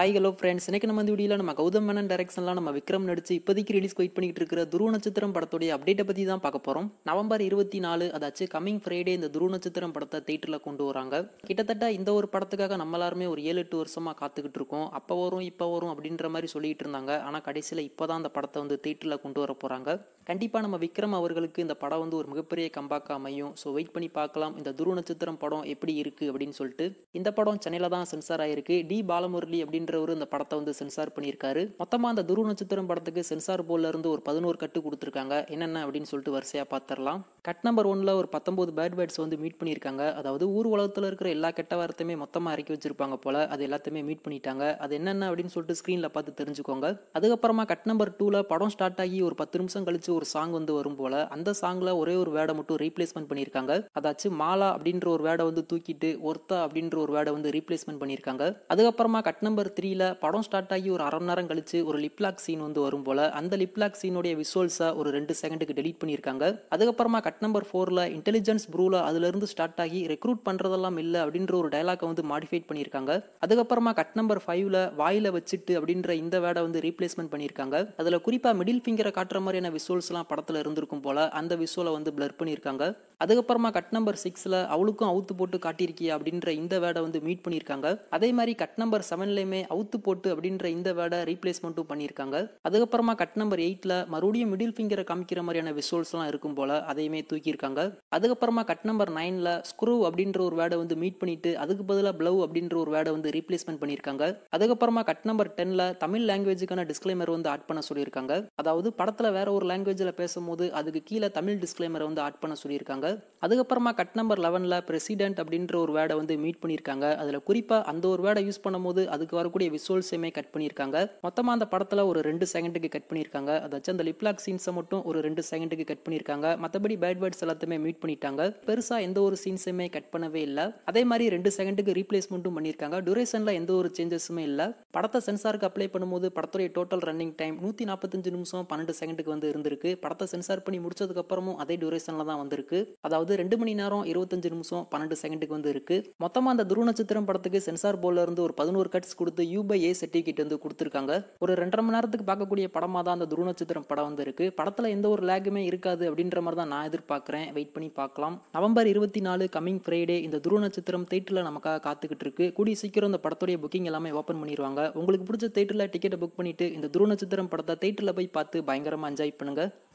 hi hello friends இன்றைக்கி நம்ம வந்து வீடியோவில் நம்ம கௌதம் மேனன் டேரக்ஷனில் நம்ம விக்ரம் நடிச்சு இப்போதைக்கு ரிலீஸ் வெயிட் பண்ணிட்டு இருக்கிற துருவ நட்சத்திரம் படத்துடைய அப்டேட்டை பற்றி தான் பார்க்க போகிறோம் நவம்பர் இருபத்தி நாலு அதாச்சு கமிங் ஃப்ரைடே இந்த துருவ நட்சத்திரம் படத்தை தேட்டரில் கொண்டு வராங்க கிட்டத்தட்ட இந்த ஒரு படத்துக்காக நம்ம எல்லாருமே ஒரு ஏழு எட்டு வருஷமாக காத்துக்கிட்டு இருக்கோம் அப்போ வரும் இப்போ வரும் அப்படின்ற மாதிரி சொல்லிகிட்டு இருந்தாங்க ஆனால் கடைசியில் இப்போ தான் அந்த படத்தை வந்து தேட்டரில் கொண்டு வர போகிறாங்க கண்டிப்பாக நம்ம விக்ரம் அவர்களுக்கு இந்த படம் வந்து ஒரு மிகப்பெரிய கம்பாக்க அமையும் ஸோ வெயிட் பண்ணி பார்க்கலாம் இந்த துருவ நட்சத்திரம் படம் எப்படி இருக்குது அப்படின்னு சொல்லிட்டு இந்த படம் சென்னையில் தான் சென்சார் ஆகிருக்கு டி பாலமுரளி அப்படின்ற அப்படின்றவர் இந்த படத்தை வந்து சென்சார் பண்ணியிருக்காரு மொத்தமாக அந்த துருவ நட்சத்திரம் படத்துக்கு சென்சார் போர்டில் இருந்து ஒரு பதினோரு கட்டு கொடுத்துருக்காங்க என்னென்ன அப்படின்னு சொல்லிட்டு வரிசையாக பார்த்துடலாம் கட் நம்பர் ஒன்ல ஒரு பத்தொன்பது பேட் பேட்ஸ் வந்து மீட் பண்ணியிருக்காங்க அதாவது ஊர் உலகத்தில் இருக்கிற எல்லா கெட்ட வாரத்தையுமே மொத்தமாக இறக்கி வச்சிருப்பாங்க போல அது எல்லாத்தையுமே மீட் பண்ணிட்டாங்க அது என்னென்ன அப்படின்னு சொல்லிட்டு ஸ்க்ரீனில் பார்த்து தெரிஞ்சுக்கோங்க அதுக்கப்புறமா கட் நம்பர் டூல படம் ஸ்டார்ட் ஆகி ஒரு பத்து நிமிஷம் கழிச்சு ஒரு சாங் வந்து வரும் போல அந்த சாங்ல ஒரே ஒரு வேடை மட்டும் ரீப்ளேஸ்மெண்ட் பண்ணியிருக்காங்க அதாச்சும் மாலா அப்படின்ற ஒரு வேடை வந்து தூக்கிட்டு ஒர்த்தா அப்படின்ற ஒரு வேடை வந்து ரீப்ளேஸ்மெண்ட் பண்ணியிருக்காங்க அதுக்கப்புறமா கட் நம்பர் டெம்பர் த்ரீல படம் ஸ்டார்ட் ஆகி ஒரு அரை நேரம் கழிச்சு ஒரு லிப்லாக் சீன் வந்து வரும் போல அந்த லிப்லாக் சீனுடைய விசுவல்ஸை ஒரு ரெண்டு செகண்டுக்கு டெலிட் பண்ணியிருக்காங்க அதுக்கப்புறமா கட் நம்பர் ஃபோரில் இன்டெலிஜென்ஸ் ப்ரூவில் அதுலேருந்து ஸ்டார்ட் ஆகி ரெக்ரூட் பண்ணுறதெல்லாம் இல்லை அப்படின்ற ஒரு டைலாக்கை வந்து மாடிஃபைட் பண்ணியிருக்காங்க அதுக்கப்புறமா கட் நம்பர் ஃபைவ்ல வாயில் வச்சுட்டு அப்படின்ற இந்த வேடை வந்து ரீப்ளேஸ்மெண்ட் பண்ணியிருக்காங்க அதில் குறிப்பாக மிடில் ஃபிங்கரை காட்டுற மாதிரியான விசுவல்ஸ்லாம் படத்தில் இருந்திருக்கும் போல் அந்த விசுவலை வந்து பிளர் பண்ணியிருக்காங்க அதுக்கப்புறமா கட் நம்பர் சிக்ஸில் அவளுக்கும் அவுத்து போட்டு காட்டியிருக்கியா அப்படின்ற இந்த வேடை வந்து மீட் பண்ணியிருக்காங்க அதே மாதிரி கட் நம்பர் செவன்லையுமே எல்லாமே அவுத்து போட்டு அப்படின்ற இந்த வேர்டை ரீப்ளேஸ்மெண்ட்டும் பண்ணியிருக்காங்க அதுக்கப்புறமா கட் நம்பர் எயிட்டில் மறுபடியும் மிடில் ஃபிங்கரை காமிக்கிற மாதிரியான விசுவல்ஸ்லாம் இருக்கும் போல் அதையுமே தூக்கியிருக்காங்க அதுக்கப்புறமா கட் நம்பர் நைனில் ஸ்க்ரூ அப்படின்ற ஒரு வேர்டை வந்து மீட் பண்ணிட்டு அதுக்கு பதிலாக ப்ளவ் அப்படின்ற ஒரு வேர்டை வந்து ரீப்ளேஸ்மெண்ட் பண்ணியிருக்காங்க அதுக்கப்புறமா கட் நம்பர் டென்னில் தமிழ் லாங்குவேஜுக்கான டிஸ்க்ளைமர் வந்து ஆட் பண்ண சொல்லியிருக்காங்க அதாவது படத்தில் வேற ஒரு லாங்குவேஜில் பேசும்போது அதுக்கு கீழே தமிழ் டிஸ்க்ளைமரை வந்து ஆட் பண்ண சொல்லியிருக்காங்க அதுக்கப்புறமா கட் நம்பர் லெவனில் பிரசிடென்ட் அப்படின்ற ஒரு வேர்டை வந்து மீட் பண்ணியிருக்காங்க அதில் குறிப்பாக அந்த ஒரு வேர்டை யூஸ் பண்ணும்போது அதுக்கு வர வரக்கூடிய விசுவல்ஸையுமே கட் பண்ணியிருக்காங்க மொத்தமாக அந்த படத்தில் ஒரு ரெண்டு செகண்டுக்கு கட் பண்ணியிருக்காங்க அதாச்சும் அந்த லிப்லாக் சீன்ஸை மட்டும் ஒரு ரெண்டு செகண்டுக்கு கட் பண்ணியிருக்காங்க மற்றபடி பேட் வேர்ட்ஸ் எல்லாத்தையுமே மீட் பண்ணிட்டாங்க பெருசாக எந்த ஒரு சீன்ஸுமே கட் பண்ணவே இல்லை அதே மாதிரி ரெண்டு செகண்டுக்கு ரீப்ளேஸ்மெண்ட்டும் பண்ணியிருக்காங்க டூரேஷனில் எந்த ஒரு சேஞ்சஸுமே இல்லை படத்தை சென்சாருக்கு அப்ளை பண்ணும்போது படத்துடைய டோட்டல் ரன்னிங் டைம் நூற்றி நாற்பத்தஞ்சு நிமிஷம் பன்னெண்டு செகண்டுக்கு வந்து இருந்திருக்கு படத்தை சென்சார் பண்ணி முடிச்சதுக்கப்புறமும் அதே டூரேஷனில் தான் வந்திருக்கு அதாவது ரெண்டு மணி நேரம் இருபத்தஞ்சு நிமிஷம் பன்னெண்டு செகண்டுக்கு வந்து இருக்கு மொத்தமாக அந்த நட்சத்திரம் படத்துக்கு சென்சார் போர்டில் இருந்து ஒரு பதினோரு கட்ஸ் கொடுத்து கொடுத்து யூ பை ஏ சர்டிஃபிகேட் வந்து கொடுத்துருக்காங்க ஒரு ரெண்டரை மணி நேரத்துக்கு பார்க்கக்கூடிய படமாக தான் அந்த துருவ படம் வந்து இருக்கு படத்தில் எந்த ஒரு லேக்குமே இருக்காது அப்படின்ற மாதிரி தான் நான் எதிர்பார்க்குறேன் வெயிட் பண்ணி பார்க்கலாம் நவம்பர் இருபத்தி நாலு கமிங் ஃப்ரைடே இந்த துருவ நட்சத்திரம் தேட்டரில் நமக்காக காத்துக்கிட்டு இருக்கு கூடிய சீக்கிரம் இந்த படத்துடைய புக்கிங் எல்லாமே ஓப்பன் பண்ணிடுவாங்க உங்களுக்கு பிடிச்ச தேட்டரில் டிக்கெட்டை புக் பண்ணிட்டு இந்த துருவ நட்சத்திரம் படத்தை தேட்டரில் போய் பார்த்து பயங்கரமாக என்ஜாய் பண்ணுங்கள்